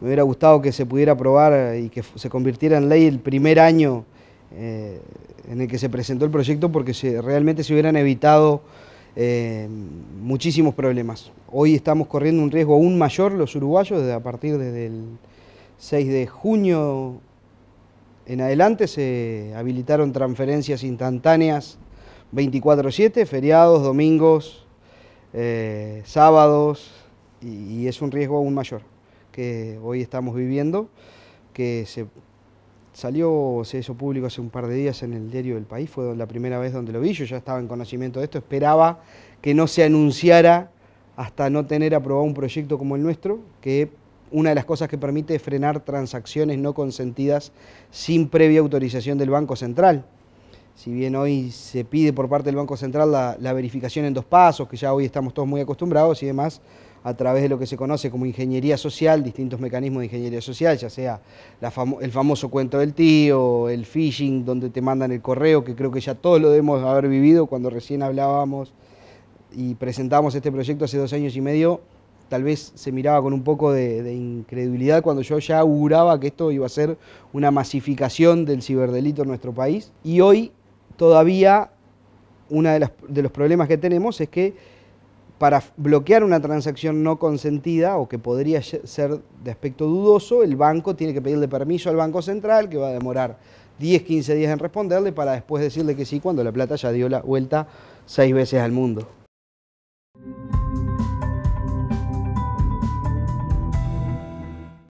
me hubiera gustado que se pudiera aprobar y que se convirtiera en ley el primer año eh, en el que se presentó el proyecto porque se, realmente se hubieran evitado eh, muchísimos problemas. Hoy estamos corriendo un riesgo aún mayor los uruguayos, a partir del el 6 de junio en adelante se habilitaron transferencias instantáneas 24-7, feriados, domingos, eh, sábados, y es un riesgo aún mayor que hoy estamos viviendo, que se salió, se hizo público hace un par de días en el diario del país, fue la primera vez donde lo vi, yo ya estaba en conocimiento de esto, esperaba que no se anunciara hasta no tener aprobado un proyecto como el nuestro, que una de las cosas que permite es frenar transacciones no consentidas sin previa autorización del Banco Central. Si bien hoy se pide por parte del Banco Central la verificación en dos pasos, que ya hoy estamos todos muy acostumbrados y demás, a través de lo que se conoce como ingeniería social, distintos mecanismos de ingeniería social, ya sea el famoso cuento del tío, el phishing, donde te mandan el correo, que creo que ya todos lo debemos haber vivido cuando recién hablábamos y presentamos este proyecto hace dos años y medio, tal vez se miraba con un poco de, incredulidad cuando yo ya auguraba que esto iba a ser una masificación del ciberdelito en nuestro país. Y hoy todavía uno de, los problemas que tenemos es que para bloquear una transacción no consentida o que podría ser de aspecto dudoso, el banco tiene que pedirle permiso al Banco Central, que va a demorar 10, 15 días en responderle, para después decirle que sí cuando la plata ya dio la vuelta seis veces al mundo.